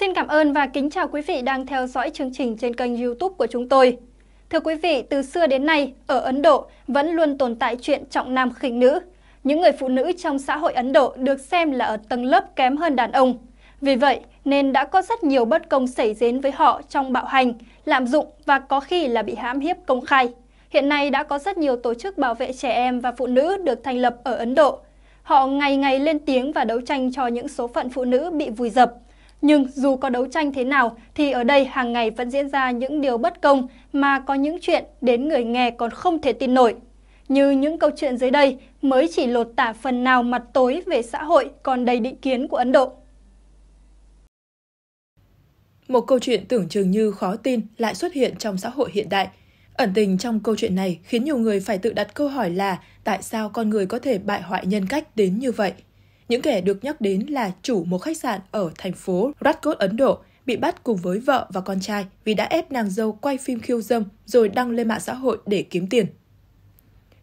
Xin cảm ơn và kính chào quý vị đang theo dõi chương trình trên kênh youtube của chúng tôi. Thưa quý vị, từ xưa đến nay, ở Ấn Độ vẫn luôn tồn tại chuyện trọng nam khinh nữ. Những người phụ nữ trong xã hội Ấn Độ được xem là ở tầng lớp kém hơn đàn ông. Vì vậy, nên đã có rất nhiều bất công xảy đến với họ trong bạo hành, lạm dụng và có khi là bị hãm hiếp công khai. Hiện nay đã có rất nhiều tổ chức bảo vệ trẻ em và phụ nữ được thành lập ở Ấn Độ. Họ ngày ngày lên tiếng và đấu tranh cho những số phận phụ nữ bị vùi dập – nhưng dù có đấu tranh thế nào thì ở đây hàng ngày vẫn diễn ra những điều bất công mà có những chuyện đến người nghe còn không thể tin nổi. Như những câu chuyện dưới đây mới chỉ lột tả phần nào mặt tối về xã hội còn đầy định kiến của Ấn Độ. Một câu chuyện tưởng chừng như khó tin lại xuất hiện trong xã hội hiện đại. Ẩn tình trong câu chuyện này khiến nhiều người phải tự đặt câu hỏi là tại sao con người có thể bại hoại nhân cách đến như vậy. Những kẻ được nhắc đến là chủ một khách sạn ở thành phố Radcot, Ấn Độ, bị bắt cùng với vợ và con trai vì đã ép nàng dâu quay phim khiêu dâm rồi đăng lên mạng xã hội để kiếm tiền.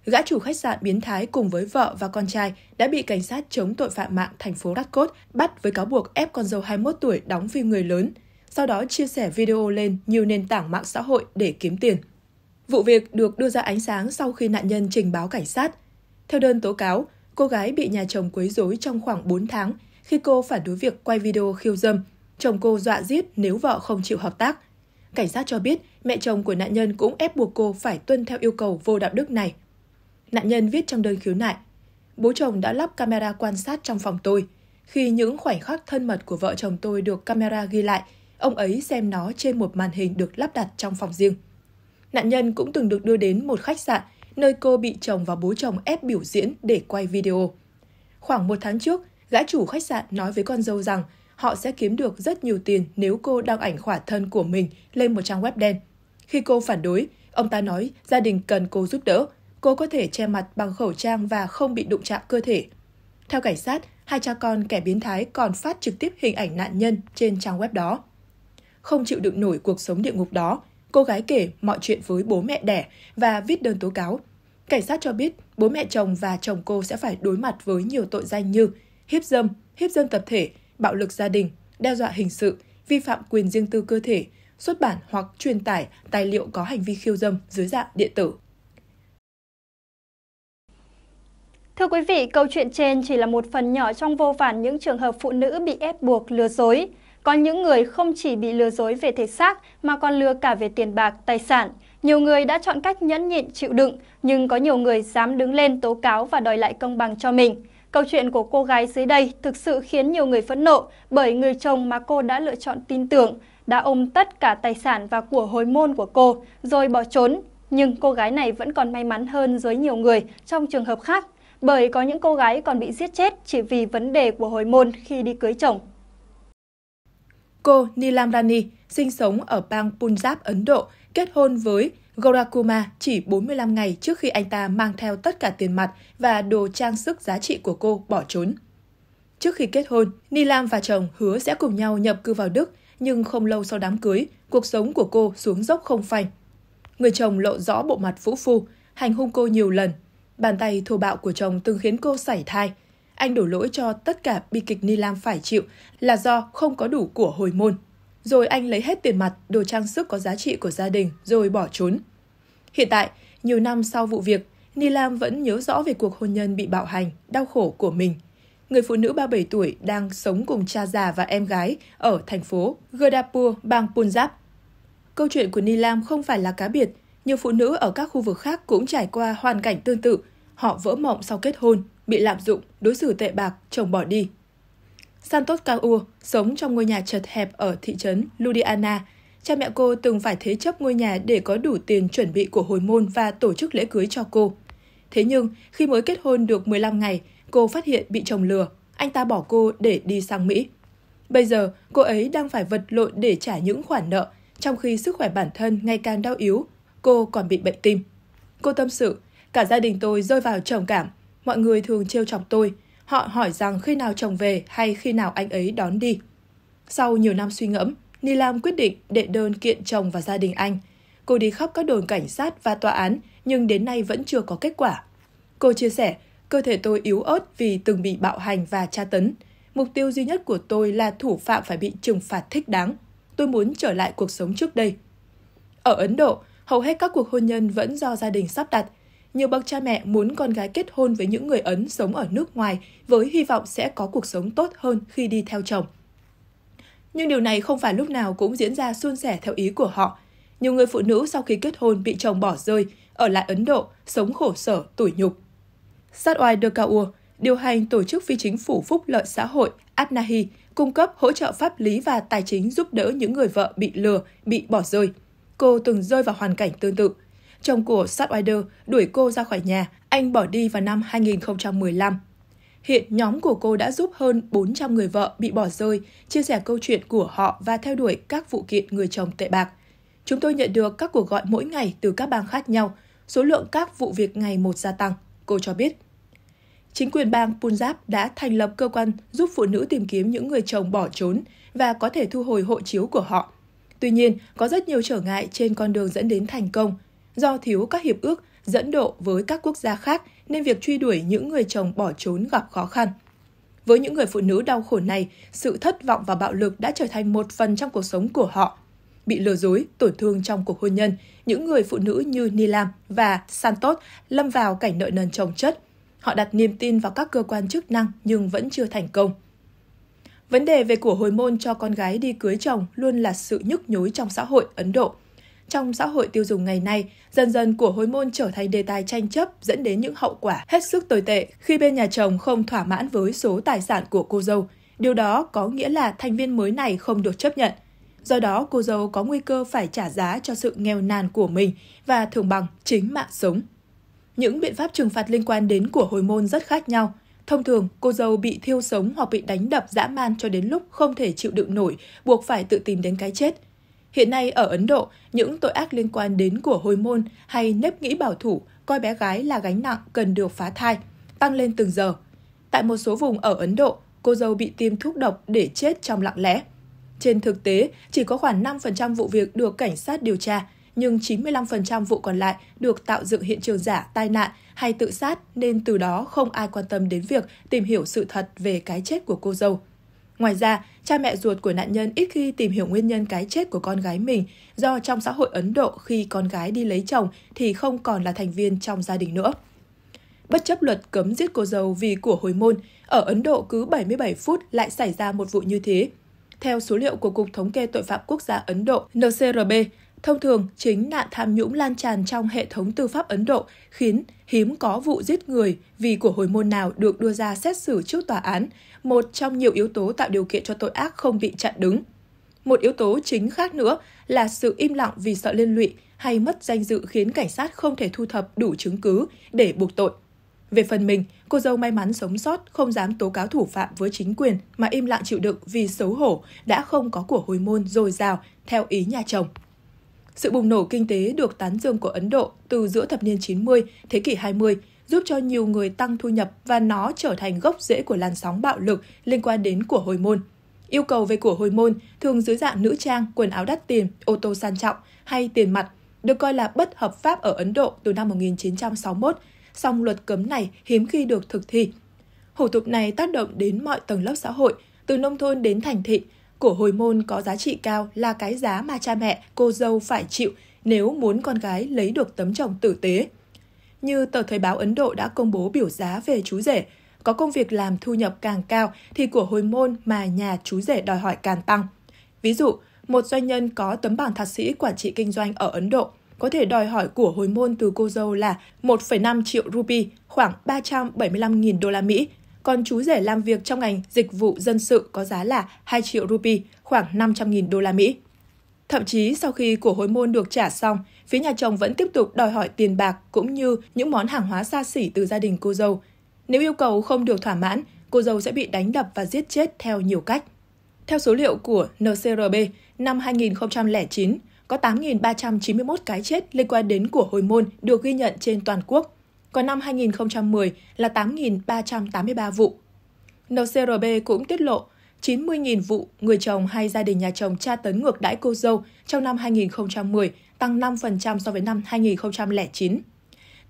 Gã chủ khách sạn biến thái cùng với vợ và con trai đã bị cảnh sát chống tội phạm mạng thành phố Radcot bắt với cáo buộc ép con dâu 21 tuổi đóng phim người lớn, sau đó chia sẻ video lên nhiều nền tảng mạng xã hội để kiếm tiền. Vụ việc được đưa ra ánh sáng sau khi nạn nhân trình báo cảnh sát. Theo đơn tố cáo, cô gái bị nhà chồng quấy rối trong khoảng 4 tháng khi cô phản đối việc quay video khiêu dâm. Chồng cô dọa giết nếu vợ không chịu hợp tác. Cảnh sát cho biết mẹ chồng của nạn nhân cũng ép buộc cô phải tuân theo yêu cầu vô đạo đức này. Nạn nhân viết trong đơn khiếu nại, bố chồng đã lắp camera quan sát trong phòng tôi. Khi những khoảnh khắc thân mật của vợ chồng tôi được camera ghi lại, ông ấy xem nó trên một màn hình được lắp đặt trong phòng riêng. Nạn nhân cũng từng được đưa đến một khách sạn nơi cô bị chồng và bố chồng ép biểu diễn để quay video. Khoảng một tháng trước, gã chủ khách sạn nói với con dâu rằng họ sẽ kiếm được rất nhiều tiền nếu cô đăng ảnh khỏa thân của mình lên một trang web đen. Khi cô phản đối, ông ta nói gia đình cần cô giúp đỡ, cô có thể che mặt bằng khẩu trang và không bị đụng chạm cơ thể. Theo cảnh sát, hai cha con kẻ biến thái còn phát trực tiếp hình ảnh nạn nhân trên trang web đó. Không chịu đựng nổi cuộc sống địa ngục đó, cô gái kể mọi chuyện với bố mẹ đẻ và viết đơn tố cáo. Cảnh sát cho biết bố mẹ chồng và chồng cô sẽ phải đối mặt với nhiều tội danh như hiếp dâm, hiếp dâm tập thể, bạo lực gia đình, đe dọa hình sự, vi phạm quyền riêng tư cơ thể, xuất bản hoặc truyền tải tài liệu có hành vi khiêu dâm dưới dạng điện tử. Thưa quý vị, câu chuyện trên chỉ là một phần nhỏ trong vô vàn những trường hợp phụ nữ bị ép buộc lừa dối. Có những người không chỉ bị lừa dối về thể xác mà còn lừa cả về tiền bạc, tài sản. Nhiều người đã chọn cách nhẫn nhịn chịu đựng, nhưng có nhiều người dám đứng lên tố cáo và đòi lại công bằng cho mình. Câu chuyện của cô gái dưới đây thực sự khiến nhiều người phẫn nộ bởi người chồng mà cô đã lựa chọn tin tưởng đã ôm tất cả tài sản và của hồi môn của cô rồi bỏ trốn. Nhưng cô gái này vẫn còn may mắn hơn với nhiều người trong trường hợp khác bởi có những cô gái còn bị giết chết chỉ vì vấn đề của hồi môn khi đi cưới chồng. Cô Nilam Rani sinh sống ở bang Punjab, Ấn Độ kết hôn với Gorakuma chỉ 45 ngày trước khi anh ta mang theo tất cả tiền mặt và đồ trang sức giá trị của cô bỏ trốn. Trước khi kết hôn, Nilam và chồng hứa sẽ cùng nhau nhập cư vào Đức, nhưng không lâu sau đám cưới, cuộc sống của cô xuống dốc không phanh. Người chồng lộ rõ bộ mặt vũ phu, hành hung cô nhiều lần. Bàn tay thô bạo của chồng từng khiến cô sảy thai. Anh đổ lỗi cho tất cả bi kịch Nilam phải chịu là do không có đủ của hồi môn rồi anh lấy hết tiền mặt, đồ trang sức có giá trị của gia đình rồi bỏ trốn. Hiện tại, nhiều năm sau vụ việc, Nilam vẫn nhớ rõ về cuộc hôn nhân bị bạo hành, đau khổ của mình. Người phụ nữ 37 tuổi đang sống cùng cha già và em gái ở thành phố Gurdapur, bang Punjab. Câu chuyện của Nilam không phải là cá biệt, nhiều phụ nữ ở các khu vực khác cũng trải qua hoàn cảnh tương tự. Họ vỡ mộng sau kết hôn, bị lạm dụng, đối xử tệ bạc, chồng bỏ đi, Santos Kaur sống trong ngôi nhà chật hẹp ở thị trấn Ludiana. Cha mẹ cô từng phải thế chấp ngôi nhà để có đủ tiền chuẩn bị của hồi môn và tổ chức lễ cưới cho cô. Thế nhưng, khi mới kết hôn được 15 ngày, cô phát hiện bị chồng lừa. Anh ta bỏ cô để đi sang Mỹ. Bây giờ, cô ấy đang phải vật lộn để trả những khoản nợ, trong khi sức khỏe bản thân ngày càng đau yếu. Cô còn bị bệnh tim. Cô tâm sự, cả gia đình tôi rơi vào trầm cảm. Mọi người thường trêu chọc tôi, Họ hỏi rằng khi nào chồng về hay khi nào anh ấy đón đi. Sau nhiều năm suy ngẫm, Nilam quyết định đệ đơn kiện chồng và gia đình anh. Cô đi khắp các đồn cảnh sát và tòa án, nhưng đến nay vẫn chưa có kết quả. Cô chia sẻ, cơ thể tôi yếu ớt vì từng bị bạo hành và tra tấn. Mục tiêu duy nhất của tôi là thủ phạm phải bị trừng phạt thích đáng. Tôi muốn trở lại cuộc sống trước đây. Ở Ấn Độ, hầu hết các cuộc hôn nhân vẫn do gia đình sắp đặt, nhiều bậc cha mẹ muốn con gái kết hôn với những người Ấn sống ở nước ngoài với hy vọng sẽ có cuộc sống tốt hơn khi đi theo chồng. Nhưng điều này không phải lúc nào cũng diễn ra suôn sẻ theo ý của họ. Nhiều người phụ nữ sau khi kết hôn bị chồng bỏ rơi, ở lại Ấn Độ, sống khổ sở, tủi nhục. Satwai Dekaur, điều hành tổ chức phi chính phủ phúc lợi xã hội Apnahi, cung cấp hỗ trợ pháp lý và tài chính giúp đỡ những người vợ bị lừa, bị bỏ rơi. Cô từng rơi vào hoàn cảnh tương tự chồng của Sidewinder đuổi cô ra khỏi nhà, anh bỏ đi vào năm 2015. Hiện nhóm của cô đã giúp hơn 400 người vợ bị bỏ rơi, chia sẻ câu chuyện của họ và theo đuổi các vụ kiện người chồng tệ bạc. Chúng tôi nhận được các cuộc gọi mỗi ngày từ các bang khác nhau, số lượng các vụ việc ngày một gia tăng, cô cho biết. Chính quyền bang Punjab đã thành lập cơ quan giúp phụ nữ tìm kiếm những người chồng bỏ trốn và có thể thu hồi hộ chiếu của họ. Tuy nhiên, có rất nhiều trở ngại trên con đường dẫn đến thành công – do thiếu các hiệp ước dẫn độ với các quốc gia khác nên việc truy đuổi những người chồng bỏ trốn gặp khó khăn. Với những người phụ nữ đau khổ này, sự thất vọng và bạo lực đã trở thành một phần trong cuộc sống của họ. Bị lừa dối, tổn thương trong cuộc hôn nhân, những người phụ nữ như Nilam và Santos lâm vào cảnh nợ nần chồng chất. Họ đặt niềm tin vào các cơ quan chức năng nhưng vẫn chưa thành công. Vấn đề về của hồi môn cho con gái đi cưới chồng luôn là sự nhức nhối trong xã hội Ấn Độ – trong xã hội tiêu dùng ngày nay, dần dần của hối môn trở thành đề tài tranh chấp dẫn đến những hậu quả hết sức tồi tệ khi bên nhà chồng không thỏa mãn với số tài sản của cô dâu. Điều đó có nghĩa là thành viên mới này không được chấp nhận. Do đó, cô dâu có nguy cơ phải trả giá cho sự nghèo nàn của mình và thường bằng chính mạng sống. Những biện pháp trừng phạt liên quan đến của hồi môn rất khác nhau. Thông thường, cô dâu bị thiêu sống hoặc bị đánh đập dã man cho đến lúc không thể chịu đựng nổi, buộc phải tự tìm đến cái chết. Hiện nay ở Ấn Độ, những tội ác liên quan đến của hồi môn hay nếp nghĩ bảo thủ coi bé gái là gánh nặng cần được phá thai, tăng lên từng giờ. Tại một số vùng ở Ấn Độ, cô dâu bị tiêm thuốc độc để chết trong lặng lẽ. Trên thực tế, chỉ có khoảng 5% vụ việc được cảnh sát điều tra, nhưng 95% vụ còn lại được tạo dựng hiện trường giả, tai nạn hay tự sát nên từ đó không ai quan tâm đến việc tìm hiểu sự thật về cái chết của cô dâu. Ngoài ra, cha mẹ ruột của nạn nhân ít khi tìm hiểu nguyên nhân cái chết của con gái mình do trong xã hội Ấn Độ khi con gái đi lấy chồng thì không còn là thành viên trong gia đình nữa. Bất chấp luật cấm giết cô dâu vì của hồi môn, ở Ấn Độ cứ 77 phút lại xảy ra một vụ như thế. Theo số liệu của Cục Thống kê Tội phạm Quốc gia Ấn Độ NCRB, Thông thường, chính nạn tham nhũng lan tràn trong hệ thống tư pháp Ấn Độ khiến hiếm có vụ giết người vì của hồi môn nào được đưa ra xét xử trước tòa án, một trong nhiều yếu tố tạo điều kiện cho tội ác không bị chặn đứng. Một yếu tố chính khác nữa là sự im lặng vì sợ liên lụy hay mất danh dự khiến cảnh sát không thể thu thập đủ chứng cứ để buộc tội. Về phần mình, cô dâu may mắn sống sót không dám tố cáo thủ phạm với chính quyền mà im lặng chịu đựng vì xấu hổ đã không có của hồi môn dồi dào theo ý nhà chồng. Sự bùng nổ kinh tế được tán dương của Ấn Độ từ giữa thập niên 90, thế kỷ 20 giúp cho nhiều người tăng thu nhập và nó trở thành gốc rễ của làn sóng bạo lực liên quan đến của hồi môn. Yêu cầu về của hồi môn thường dưới dạng nữ trang, quần áo đắt tiền, ô tô sang trọng hay tiền mặt, được coi là bất hợp pháp ở Ấn Độ từ năm 1961, song luật cấm này hiếm khi được thực thi. Hủ tục này tác động đến mọi tầng lớp xã hội, từ nông thôn đến thành thị, của hồi môn có giá trị cao là cái giá mà cha mẹ, cô dâu phải chịu nếu muốn con gái lấy được tấm chồng tử tế. Như tờ Thời báo Ấn Độ đã công bố biểu giá về chú rể, có công việc làm thu nhập càng cao thì của hồi môn mà nhà chú rể đòi hỏi càng tăng. Ví dụ, một doanh nhân có tấm bằng thạc sĩ quản trị kinh doanh ở Ấn Độ có thể đòi hỏi của hồi môn từ cô dâu là 1,5 triệu rupee, khoảng 375.000 đô la Mỹ, còn chú rể làm việc trong ngành dịch vụ dân sự có giá là 2 triệu rupee, khoảng 500.000 đô la Mỹ. Thậm chí sau khi của hối môn được trả xong, phía nhà chồng vẫn tiếp tục đòi hỏi tiền bạc cũng như những món hàng hóa xa xỉ từ gia đình cô dâu. Nếu yêu cầu không được thỏa mãn, cô dâu sẽ bị đánh đập và giết chết theo nhiều cách. Theo số liệu của NCRB, năm 2009, có 8.391 cái chết liên quan đến của hồi môn được ghi nhận trên toàn quốc còn năm 2010 là 8.383 vụ. NCRB cũng tiết lộ 90.000 vụ người chồng hay gia đình nhà chồng tra tấn ngược đãi cô dâu trong năm 2010, tăng 5% so với năm 2009.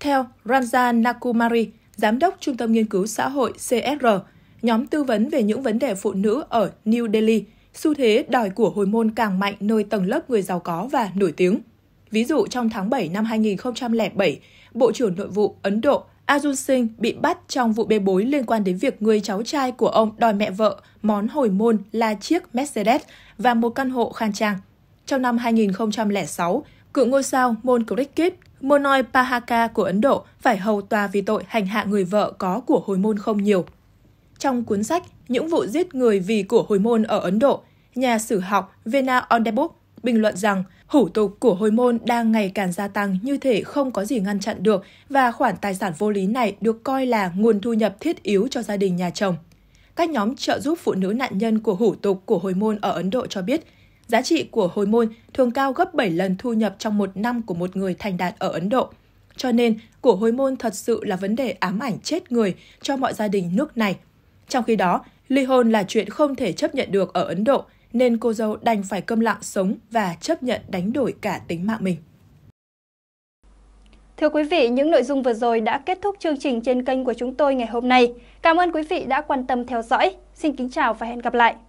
Theo Ranjan Nakumari, Giám đốc Trung tâm Nghiên cứu Xã hội CSR, nhóm tư vấn về những vấn đề phụ nữ ở New Delhi, xu thế đòi của hồi môn càng mạnh nơi tầng lớp người giàu có và nổi tiếng. Ví dụ trong tháng 7 năm 2007, Bộ trưởng Nội vụ Ấn Độ Arjun Singh bị bắt trong vụ bê bối liên quan đến việc người cháu trai của ông đòi mẹ vợ món hồi môn là chiếc Mercedes và một căn hộ khang trang. Trong năm 2006, cựu ngôi sao Mon Cricket Monoi Pahaka của Ấn Độ phải hầu tòa vì tội hành hạ người vợ có của hồi môn không nhiều. Trong cuốn sách Những vụ giết người vì của hồi môn ở Ấn Độ, nhà sử học Vena Ondebuk bình luận rằng – hủ tục của hồi môn đang ngày càng gia tăng như thể không có gì ngăn chặn được và khoản tài sản vô lý này được coi là nguồn thu nhập thiết yếu cho gia đình nhà chồng. Các nhóm trợ giúp phụ nữ nạn nhân của hủ tục của hồi môn ở Ấn Độ cho biết, giá trị của hồi môn thường cao gấp 7 lần thu nhập trong một năm của một người thành đạt ở Ấn Độ. Cho nên, của hồi môn thật sự là vấn đề ám ảnh chết người cho mọi gia đình nước này. Trong khi đó, ly hôn là chuyện không thể chấp nhận được ở Ấn Độ – nên cô dâu đành phải câm lặng sống và chấp nhận đánh đổi cả tính mạng mình. Thưa quý vị, những nội dung vừa rồi đã kết thúc chương trình trên kênh của chúng tôi ngày hôm nay. Cảm ơn quý vị đã quan tâm theo dõi. Xin kính chào và hẹn gặp lại.